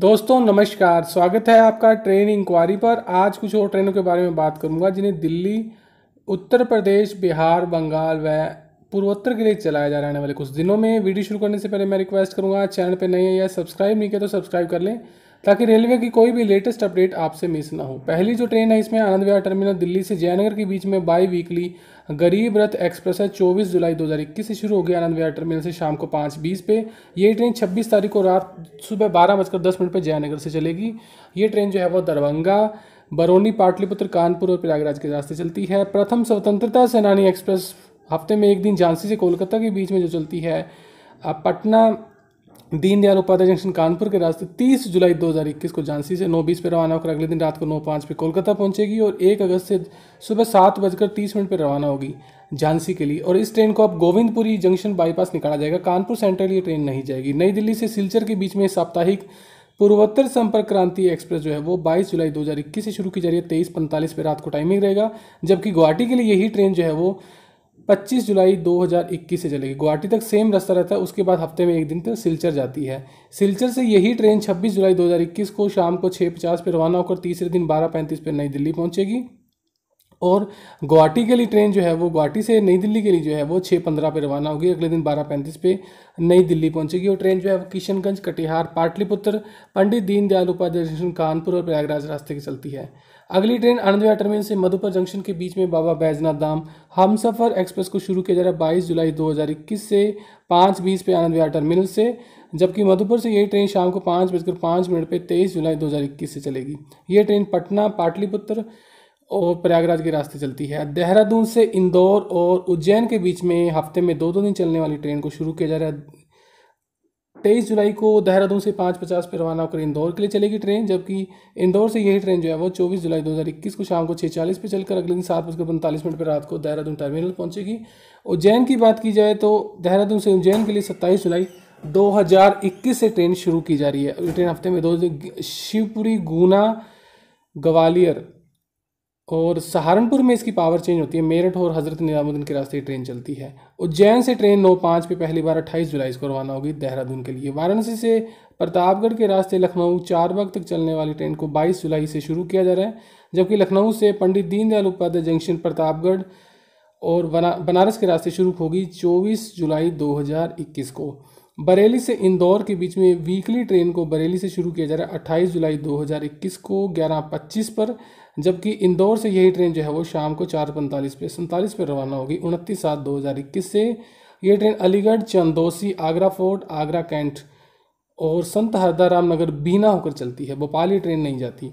दोस्तों नमस्कार स्वागत है आपका ट्रेन इंक्वायरी पर आज कुछ और ट्रेनों के बारे में बात करूंगा जिन्हें दिल्ली उत्तर प्रदेश बिहार बंगाल व पूर्वोत्तर के लिए चलाया जा रहा है वाले कुछ दिनों में वीडियो शुरू करने से पहले मैं रिक्वेस्ट करूँगा चैनल पर नहीं है या सब्सक्राइब नहीं किया तो सब्सक्राइब कर लें ताकि रेलवे की कोई भी लेटेस्ट अपडेट आपसे मिस ना हो पहली जो ट्रेन है इसमें आनंद विहार टर्मिनल दिल्ली से जयनगर के बीच में बाई वीकली गरीब रथ एक्सप्रेस है 24 जुलाई 2021 से शुरू होगी आनंद विहार टर्मिनल से शाम को पाँच बीस पे ये ट्रेन 26 तारीख को रात सुबह बारह बजकर दस मिनट पर जयनगर से चलेगी ये ट्रेन जो है वो दरभंगा बरौनी पाटलिपुत्र कानपुर और प्रयागराज के रास्ते चलती है प्रथम स्वतंत्रता सेनानी एक्सप्रेस हफ्ते में एक दिन झांसी से कोलकाता के बीच में जो चलती है पटना दीनदयाल उपाध्याय जंक्शन कानपुर के रास्ते 30 जुलाई 2021 को झांसी से नौ बीस पर रवाना होकर अगले दिन रात को नौ पाँच पर कोलकाता पहुंचेगी और एक अगस्त से सुबह सात बजकर तीस मिनट पर रवाना होगी झांसी के लिए और इस ट्रेन को अब गोविंदपुरी जंक्शन बाईपास निकाला जाएगा कानपुर सेंट्रल ये ट्रेन नहीं जाएगी नई दिल्ली से सिलचर के बीच में साप्ताहिक पूर्वोत्तर संपर्क क्रांति एक्सप्रेस जो है वो 22 जुलाई 2021 से शुरू की जा रही है तेईस पैंतालीस पर रात को टाइमिंग रहेगा जबकि गुवाहाटी के लिए यही ट्रेन जो है वो 25 जुलाई 2021 से चलेगी गुवाहाटी तक सेम रास्ता रहता है उसके बाद हफ्ते में एक दिन तक सिलचर जाती है सिलचर से यही ट्रेन 26 जुलाई 2021 को शाम को छः पर रवाना होकर तीसरे दिन बारह पर नई दिल्ली पहुंचेगी और गुवाहाटी के लिए ट्रेन जो है वो गुवाहाटी से नई दिल्ली के लिए जो है वो छः पंद्रह पर रवाना होगी अगले दिन बारह पैंतीस पे नई दिल्ली पहुंचेगी और ट्रेन जो है वो किशनगंज कटिहार पाटलिपुत्र पंडित दीनदयाल उपाध्याय जंक्शन कानपुर और प्रयागराज रास्ते की चलती है अगली ट्रेन आनंदविहार टर्मिनल से मधुपुर जंक्शन के बीच में बाबा बैजनाथ धाम हम सफ़र एक्सप्रेस को शुरू किया जा रहा है बाईस जुलाई इक्कीस से पाँच बीस पे विहार टर्मिनल से जबकि मधुपुर से ये ट्रेन शाम को पाँच बजकर पाँच मिनट पर तेईस जुलाई इक्कीस से चलेगी ये ट्रेन पटना पाटलिपुत्र और प्रयागराज के रास्ते चलती है देहरादून से इंदौर और उज्जैन के बीच में हफ्ते में दो दो दिन चलने वाली ट्रेन को शुरू किया जा रहा है तेईस जुलाई को देहरादून से पाँच पचास पर रवाना होकर इंदौर के लिए चलेगी ट्रेन जबकि इंदौर से यही ट्रेन जो है वो चौबीस जुलाई इक्कीस को शाम को छः चालीस पर चलकर अगले दिन सात बजकर पैंतालीस मिनट पर रात को देहरादून टर्मिनल पहुँचेगी उज्जैन की बात की जाए तो देहरादून से उज्जैन के लिए सत्ताईस जुलाई 2021 से ट्रेन शुरू की जा रही है ट्रेन हफ्ते में दो शिवपुरी गुना ग्वालियर और सहारनपुर में इसकी पावर चेंज होती है मेरठ और हज़रत निज़ामुद्दीन के रास्ते ट्रेन चलती है उज्जैन से ट्रेन नौ पाँच पे पहली बार अट्ठाईस जुलाई को रवाना होगी देहरादून के लिए वाराणसी से प्रतापगढ़ के रास्ते लखनऊ चार बाग तक चलने वाली ट्रेन को 22 जुलाई से शुरू किया जा रहा है जबकि लखनऊ से पंडित दीनदयाल उपाध्याय जंक्शन प्रतापगढ़ और बना, बनारस के रास्ते शुरू होगी चौबीस जुलाई 2021 को बरेली से इंदौर के बीच में वीकली ट्रेन को बरेली से शुरू किया जा रहा है अट्ठाईस जुलाई 2021 को ग्यारह पच्चीस पर जबकि इंदौर से यही ट्रेन जो है वो शाम को चार पैंतालीस पे सैंतालीस पर रवाना होगी उनतीस सात इक्कीस से ये train Aligarh Chandausi Agra fort Agra cantt और संत हरदाराम नगर बीना होकर चलती है भोपाल ये ट्रेन नहीं जाती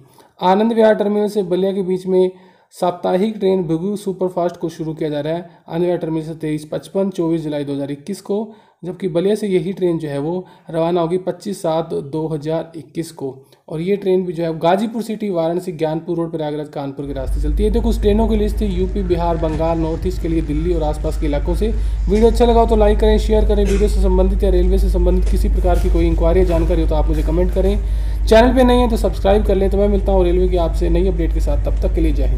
आनंद विहार टर्मिनल से बलिया के बीच में साप्ताहिक ट्रेन भुगू सुपरफास्ट को शुरू किया जा रहा है आने वाले टर्मिनल से तेईस पचपन चौबीस जुलाई दो हज़ार इक्कीस को जबकि बलिया से यही ट्रेन जो है वो रवाना होगी पच्चीस सात दो हज़ार इक्कीस को और ये ट्रेन भी जो है गाजीपुर सिटी वाराणसी ज्ञानपुर रोड प्रयागराज कानपुर के रास्ते चलती है तो कुछ ट्रेनों की लिस्ट है UP Bihar Bengal north east के लिए दिल्ली और आसपास के इलाकों से वीडियो अच्छा लगा तो लाइक करें शेयर करें वीडियो से संबंधित या रेलवे से संबंधित किसी प्रकार की कोई इंक्वायरी या जानकारी हो तो आप मुझे कमेंट करें चैनल पर नहीं है तो सब्सक्राइब कर लें तो मैं मिलता हूँ रेलवे की आपसे नई अपडेट के साथ तब तक के लिए जय हिंद